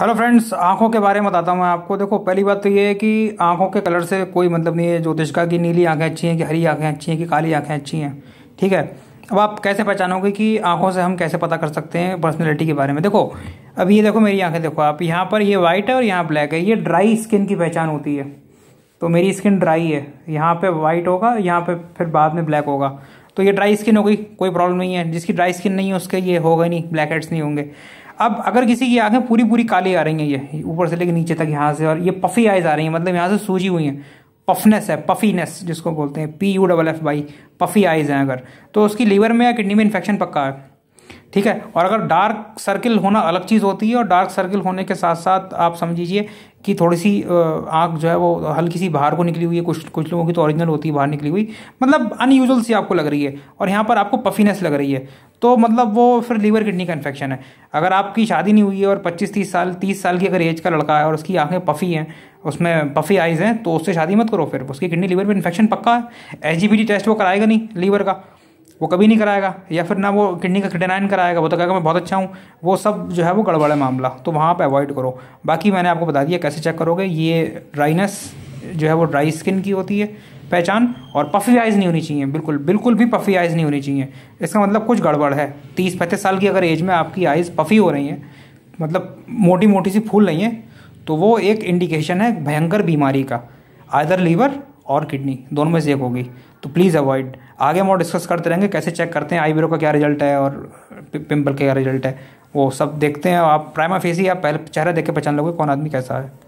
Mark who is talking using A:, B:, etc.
A: hello friends आंखों के बारे में बताता हूँ मैं आपको देखो पहली बात तो ये है कि आंखों के कलर से कोई मतलब नहीं है ज्योतिष का कि नीली आंखें अच्छी हैं कि हरी आंखें अच्छी हैं कि काली आंखें अच्छी हैं ठीक है अब आप कैसे पहचानोगे कि आंखों से हम कैसे पता कर सकते हैं पर्सनैलिटी के बारे में देखो अब ये देखो मेरी आंखें देखो आप यहाँ पर ये वाइट है और यहाँ ब्लैक है ये ड्राई स्किन की पहचान होती है तो मेरी स्किन ड्राई है यहाँ पर वाइट होगा यहाँ पर फिर बाद में ब्लैक होगा तो ये ड्राई स्किन हो गई कोई प्रॉब्लम नहीं है जिसकी ड्राई स्किन नहीं है उसके ये होगा नहीं ब्लैक हेड्स नहीं होंगे अब अगर किसी की आंखें पूरी पूरी काली आ रही हैं ये ऊपर से लेकर नीचे तक यहाँ से और ये पफी आइज आ रही हैं मतलब यहाँ से सूजी हुई हैं पफनेस है पफीनेस जिसको बोलते हैं P U double F Y puffy eyes हैं अगर तो उसकी लीवर में या किडनी में इन्फेक्शन पक्का है ठीक है और अगर डार्क सर्किल होना अलग चीज़ होती है और डार्क सर्किल होने के साथ साथ आप समझीजिए कि थोड़ी सी आँख जो है वो हल्की सी बाहर को निकली हुई है कुछ कुछ लोगों की तो ओरिजिनल होती है बाहर निकली हुई मतलब अनयूजल सी आपको लग रही है और यहाँ पर आपको पफीनेस लग रही है तो मतलब वो फिर लीवर किडनी का इन्फेक्शन है अगर आपकी शादी नहीं हुई है और 25 30 साल 30 साल की अगर एज का लड़का है और उसकी आंखें पफी हैं उसमें पफी आइज़ हैं तो उससे शादी मत करो फिर उसकी किडनी लीवर में इन्फेक्शन पक्का है एच टेस्ट वो कराएगा नहीं लीवर का वो कभी नहीं कराएगा या फिर ना वो किडनी का क्रिटेनाइन कराएगा वो तो कहेगा मैं बहुत अच्छा हूँ वो सब जो है वो गड़बड़ है मामला तो वहाँ पर अवॉइड करो बाकी मैंने आपको बता दिया कैसे चेक करोगे ये ड्राइनेस जो है वो ड्राई स्किन की होती है पहचान और पफी आइज़ नहीं होनी चाहिए बिल्कुल बिल्कुल भी पफी आइज़ नहीं होनी चाहिए इसका मतलब कुछ गड़बड़ है तीस पैंतीस साल की अगर एज में आपकी आइज़ पफी हो रही हैं मतलब मोटी मोटी सी फूल रही हैं तो वो एक इंडिकेशन है भयंकर बीमारी का आदर लीवर और किडनी दोनों में से एक होगी तो प्लीज़ अवॉइड आगे हम और डिस्कस करते रहेंगे कैसे चेक करते हैं आईब्रो का क्या रिजल्ट है और पिम्पल का क्या रिजल्ट है वो सब देखते हैं आप प्राइमा फेस ही आप पहले चेहरा देख के पहचान लोगे कौन आदमी कैसा है